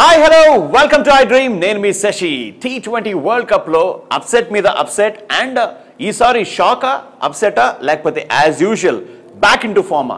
hi hello welcome to iDream నేను మీ Shashi T twenty world కప్లో అప్సెట్ మీద అప్సెట్ అండ్ uh, ఈసారి షాకా అప్సెటా లేకపోతే as usual back in to ఫార్మా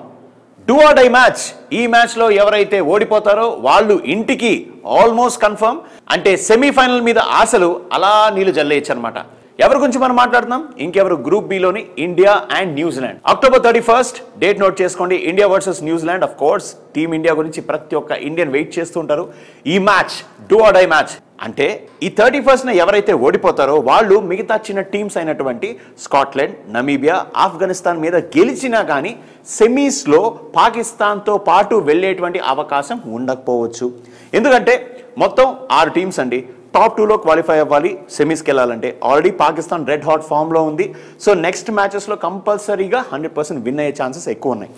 డూ ఆర్ డై మ్యాచ్ ఈ మ్యాచ్లో ఎవరైతే ఓడిపోతారో వాళ్ళు ఇంటికి ఆల్మోస్ట్ కన్ఫర్మ్ అంటే సెమీఫైనల్ మీద ఆశలు అలా నీళ్ళు జల్లేయచ్చు అనమాట ఎవరి గురించి మనం మాట్లాడుతున్నాం ఇంకెవరు గ్రూప్ బిలోని India and New Zealand October thirty first date note చేసుకోండి India versus New Zealand of course team India గురించి ప్రతి ఒక్క ఇండియన్ వెయిట్ చేస్తూ ఉంటారు ఈ match do or die match అంటే ఈ థర్టీ ఫస్ట్న ఎవరైతే ఓడిపోతారో వాళ్ళు మిగతా చిన్న టీమ్స్ అయినటువంటి స్కాట్లాండ్ నమీబియా ఆఫ్ఘనిస్తాన్ మీద గెలిచినా కానీ సెమీస్లో పాకిస్తాన్తో పాటు వెళ్ళేటువంటి అవకాశం ఉండకపోవచ్చు ఎందుకంటే మొత్తం ఆరు టీమ్స్ అండి టాప్ టూలో క్వాలిఫై అవ్వాలి సెమీస్కి వెళ్ళాలంటే ఆల్రెడీ పాకిస్తాన్ రెడ్ హాట్ ఫామ్లో ఉంది సో నెక్స్ట్ మ్యాచెస్లో కంపల్సరీగా హండ్రెడ్ పర్సెంట్ విన్ అయ్యే ఛాన్సెస్ ఎక్కువ ఉన్నాయి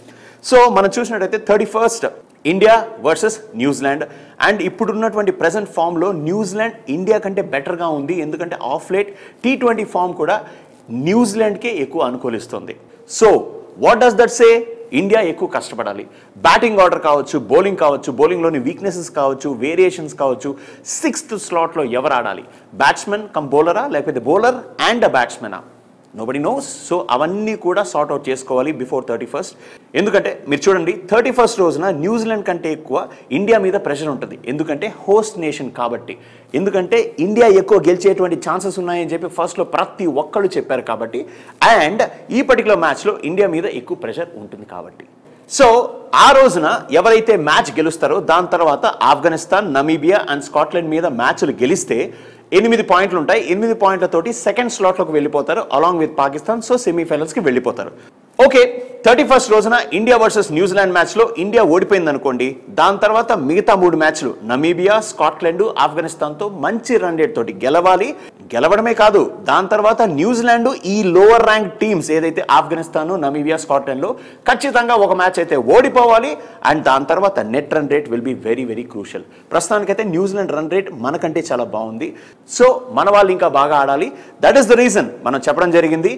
సో మనం చూసినట్టయితే thirty first India versus New Zealand and ఇప్పుడున్నటువంటి ప్రజెంట్ ఫామ్లో న్యూజిలాండ్ ఇండియా కంటే బెటర్గా ఉంది ఎందుకంటే of late T twenty form కూడా న్యూజిలాండ్కే ఎక్కువ అనుకూలిస్తుంది so what does that say India ఎక్కువ కష్టపడాలి బ్యాటింగ్ ఆర్డర్ కావచ్చు బౌలింగ్ కావచ్చు బౌలింగ్లోని వీక్నెసెస్ కావచ్చు వేరియేషన్స్ కావచ్చు సిక్స్త్ స్లాట్లో ఎవరు ఆడాలి బ్యాట్స్మెన్ కమ్ బౌలరా లేకపోతే బౌలర్ అండ్ అ బ్యాట్స్మెనా నోబడి నోస్ సో అవన్నీ కూడా సార్ట్ అవుట్ చేసుకోవాలి బిఫోర్ థర్టీ ఫస్ట్ ఎందుకంటే మీరు చూడండి థర్టీ ఫస్ట్ రోజున న్యూజిలాండ్ కంటే ఎక్కువ ఇండియా మీద ప్రెషర్ ఉంటుంది ఎందుకంటే హోస్ట్ నేషన్ కాబట్టి ఎందుకంటే ఇండియా ఎక్కువ గెలిచేటువంటి ఛాన్సెస్ ఉన్నాయని చెప్పి ఫస్ట్లో ప్రతి ఒక్కళ్ళు చెప్పారు కాబట్టి అండ్ ఈ పర్టికులర్ మ్యాచ్లో ఇండియా మీద ఎక్కువ ప్రెషర్ ఉంటుంది కాబట్టి సో ఆ రోజున ఎవరైతే మ్యాచ్ గెలుస్తారో దాని తర్వాత ఆఫ్ఘనిస్తాన్ నమీబియా అండ్ స్కాట్లాండ్ మీద మ్యాచ్లు గెలిస్తే ఎనిమిది పాయింట్లు ఉంటాయి ఎనిమిది పాయింట్లతోటి సెకండ్ స్లాట్లోకి వెళ్ళిపోతారు అలాంగ్ విత్ పాకిస్తాన్ సో సెమీఫైనల్స్కి వెళ్ళిపోతారు ఓకే థర్టీ ఫస్ట్ రోజున ఇండియా వర్సెస్ న్యూజిలాండ్ మ్యాచ్లో ఇండియా ఓడిపోయింది అనుకోండి దాని తర్వాత మిగతా మూడు మ్యాచ్లు నమీబియా స్కాట్లాండ్ ఆఫ్ఘనిస్తాన్తో మంచి రన్ రేట్ తోటి గెలవాలి గెలవడమే కాదు దాని తర్వాత న్యూజిలాండ్ ఈ లోవర్ ర్యాంక్ టీమ్స్ ఏదైతే ఆఫ్ఘనిస్తాన్ నమీబియా స్కాట్లాండ్లో ఖచ్చితంగా ఒక మ్యాచ్ అయితే ఓడిపోవాలి అండ్ దాని తర్వాత net run rate will be very very crucial ప్రస్తుతానికైతే న్యూజిలాండ్ రన్ రేట్ మనకంటే చాలా బాగుంది సో మన వాళ్ళు ఇంకా బాగా ఆడాలి దట్ ఈస్ ద రీజన్ మనం చెప్పడం జరిగింది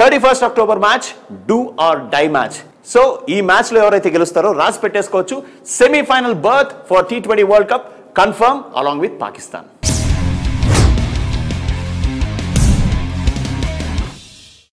thirty first October match do or die match so ఈ మ్యాచ్లో ఎవరైతే గెలుస్తారో రాసి పెట్టేసుకోవచ్చు semifinal berth for T twenty world cup confirm along with Pakistan